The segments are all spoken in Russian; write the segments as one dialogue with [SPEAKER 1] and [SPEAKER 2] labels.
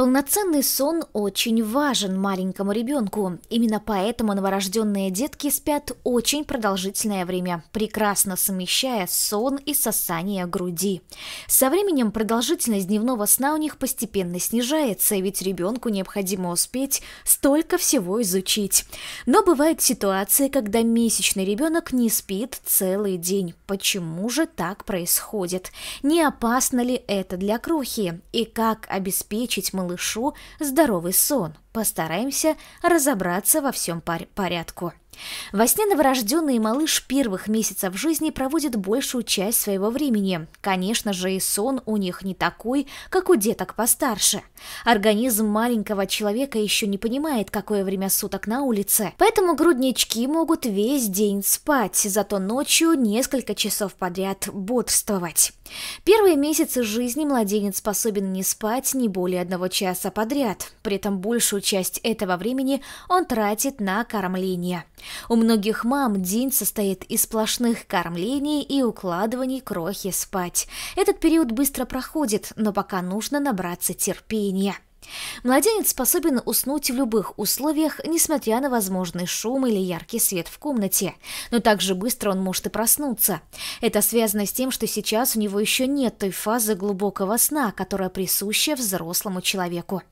[SPEAKER 1] Полноценный сон очень важен маленькому ребенку. Именно поэтому новорожденные детки спят очень продолжительное время, прекрасно совмещая сон и сосание груди. Со временем продолжительность дневного сна у них постепенно снижается, ведь ребенку необходимо успеть столько всего изучить. Но бывают ситуации, когда месячный ребенок не спит целый день. Почему же так происходит? Не опасно ли это для крохи? И как обеспечить малышу малышу здоровый сон. Постараемся разобраться во всем пар порядку. Во сне новорожденный малыш первых месяцев жизни проводит большую часть своего времени. Конечно же, и сон у них не такой, как у деток постарше. Организм маленького человека еще не понимает, какое время суток на улице. Поэтому груднички могут весь день спать, зато ночью несколько часов подряд бодрствовать. Первые месяцы жизни младенец способен не спать не более одного часа подряд. При этом большую часть этого времени он тратит на кормление. У многих мам день состоит из сплошных кормлений и укладываний крохи спать. Этот период быстро проходит, но пока нужно набраться терпения. Младенец способен уснуть в любых условиях, несмотря на возможный шум или яркий свет в комнате, но также быстро он может и проснуться. Это связано с тем, что сейчас у него еще нет той фазы глубокого сна, которая присуща взрослому человеку.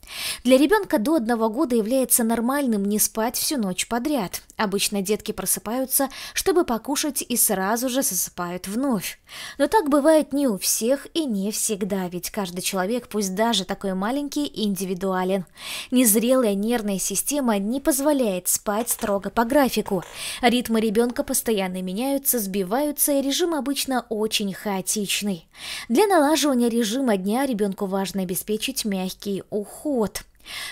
[SPEAKER 1] Для ребенка до одного года является нормальным не спать всю ночь подряд. Обычно детки просыпаются, чтобы покушать и сразу же засыпают вновь. Но так бывает не у всех и не всегда, ведь каждый человек, пусть даже такой маленький, индивидуальный, индивидуален. Незрелая нервная система не позволяет спать строго по графику. Ритмы ребенка постоянно меняются, сбиваются, и режим обычно очень хаотичный. Для налаживания режима дня ребенку важно обеспечить мягкий уход.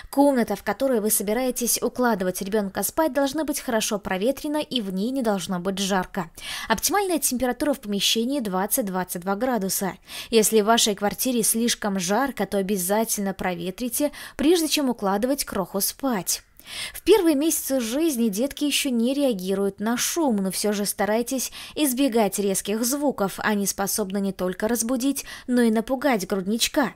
[SPEAKER 1] Комната, в которой вы собираетесь укладывать ребенка спать, должна быть хорошо проветрена и в ней не должно быть жарко. Оптимальная температура в помещении 20-22 градуса. Если в вашей квартире слишком жарко, то обязательно проветрите, прежде чем укладывать кроху спать. В первые месяцы жизни детки еще не реагируют на шум, но все же старайтесь избегать резких звуков, они способны не только разбудить, но и напугать грудничка.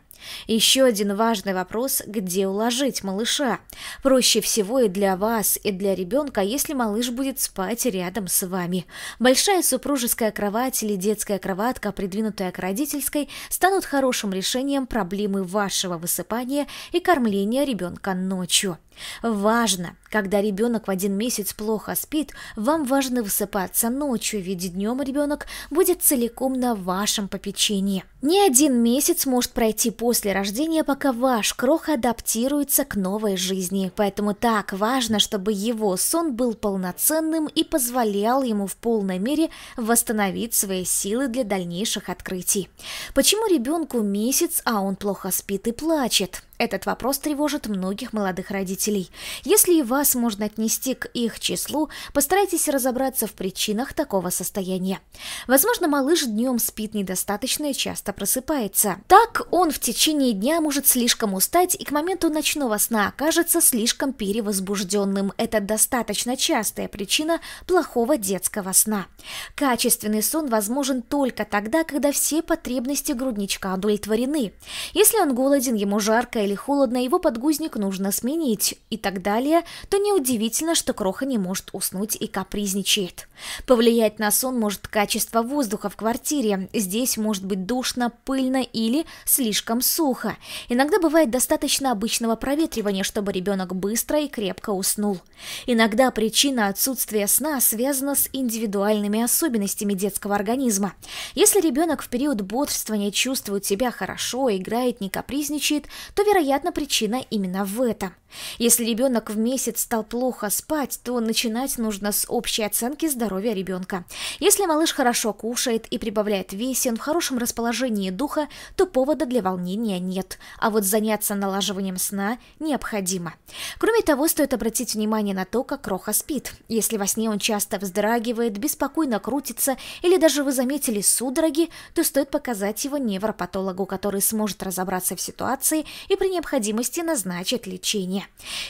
[SPEAKER 1] Еще один важный вопрос – где уложить малыша? Проще всего и для вас, и для ребенка, если малыш будет спать рядом с вами. Большая супружеская кровать или детская кроватка, придвинутая к родительской, станут хорошим решением проблемы вашего высыпания и кормления ребенка ночью. Важно! Когда ребенок в один месяц плохо спит, вам важно высыпаться ночью, ведь днем ребенок будет целиком на вашем попечении. Ни один месяц может пройти после рождения, пока ваш крох адаптируется к новой жизни. Поэтому так важно, чтобы его сон был полноценным и позволял ему в полной мере восстановить свои силы для дальнейших открытий. Почему ребенку месяц, а он плохо спит и плачет? Этот вопрос тревожит многих молодых родителей. Если и вас можно отнести к их числу, постарайтесь разобраться в причинах такого состояния. Возможно, малыш днем спит недостаточно и часто просыпается. Так он в течение дня может слишком устать и к моменту ночного сна окажется слишком перевозбужденным. Это достаточно частая причина плохого детского сна. Качественный сон возможен только тогда, когда все потребности грудничка удовлетворены. Если он голоден, ему жарко или или холодно, его подгузник нужно сменить и так далее, то неудивительно, что кроха не может уснуть и капризничает. Повлиять на сон может качество воздуха в квартире. Здесь может быть душно, пыльно или слишком сухо. Иногда бывает достаточно обычного проветривания, чтобы ребенок быстро и крепко уснул. Иногда причина отсутствия сна связана с индивидуальными особенностями детского организма. Если ребенок в период бодрствования чувствует себя хорошо, играет, не капризничает, то вероятно Вероятно, причина именно в этом. Если ребенок в месяц стал плохо спать, то начинать нужно с общей оценки здоровья ребенка. Если малыш хорошо кушает и прибавляет в весе, он в хорошем расположении духа, то повода для волнения нет, а вот заняться налаживанием сна необходимо. Кроме того, стоит обратить внимание на то, как роха спит. Если во сне он часто вздрагивает, беспокойно крутится или даже вы заметили судороги, то стоит показать его невропатологу, который сможет разобраться в ситуации и при необходимости назначит лечение.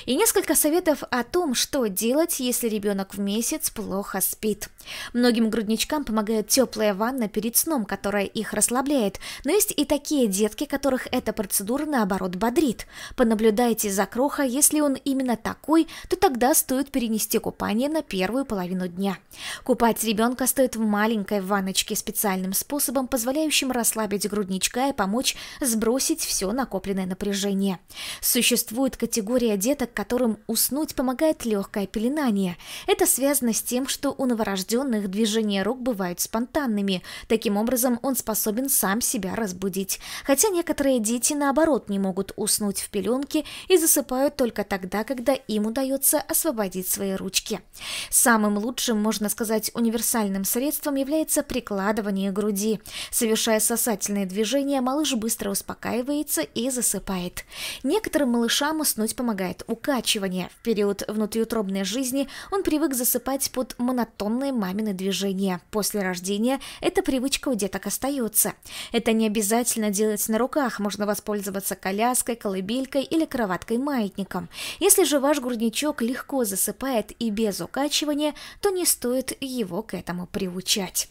[SPEAKER 1] И несколько советов о том, что делать, если ребенок в месяц плохо спит. Многим грудничкам помогает теплая ванна перед сном, которая их расслабляет, но есть и такие детки, которых эта процедура наоборот бодрит. Понаблюдайте за кроха, если он именно такой, то тогда стоит перенести купание на первую половину дня. Купать ребенка стоит в маленькой ванночке специальным способом, позволяющим расслабить грудничка и помочь сбросить все накопленное напряжение положение. Существует категория деток, которым уснуть помогает легкое пеленание. Это связано с тем, что у новорожденных движения рук бывают спонтанными. Таким образом, он способен сам себя разбудить. Хотя некоторые дети, наоборот, не могут уснуть в пеленке и засыпают только тогда, когда им удается освободить свои ручки. Самым лучшим, можно сказать, универсальным средством является прикладывание груди. Совершая сосательные движения, малыш быстро успокаивается и засыпает помогает. Некоторым малышам уснуть помогает укачивание. В период внутриутробной жизни он привык засыпать под монотонные мамины движения. После рождения эта привычка у деток остается. Это не обязательно делать на руках, можно воспользоваться коляской, колыбелькой или кроваткой-маятником. Если же ваш грудничок легко засыпает и без укачивания, то не стоит его к этому приучать.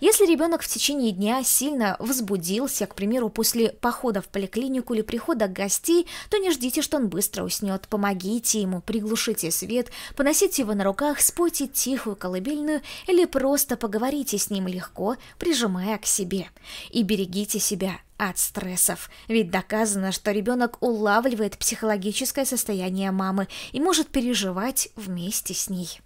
[SPEAKER 1] Если ребенок в течение дня сильно взбудился, к примеру, после похода в поликлинику или прихода к гостей, то не ждите, что он быстро уснет. Помогите ему, приглушите свет, поносите его на руках, спойте тихую колыбельную или просто поговорите с ним легко, прижимая к себе. И берегите себя от стрессов, ведь доказано, что ребенок улавливает психологическое состояние мамы и может переживать вместе с ней.